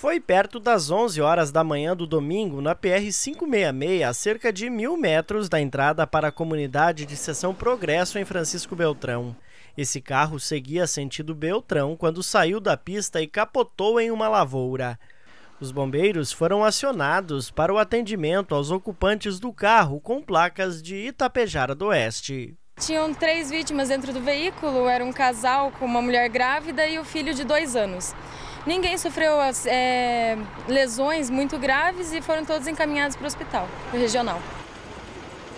Foi perto das 11 horas da manhã do domingo na PR-566, a cerca de mil metros da entrada para a comunidade de Seção Progresso em Francisco Beltrão. Esse carro seguia sentido Beltrão quando saiu da pista e capotou em uma lavoura. Os bombeiros foram acionados para o atendimento aos ocupantes do carro com placas de Itapejara do Oeste. Tinham três vítimas dentro do veículo, era um casal com uma mulher grávida e o filho de dois anos. Ninguém sofreu as, é, lesões muito graves e foram todos encaminhados para o hospital regional.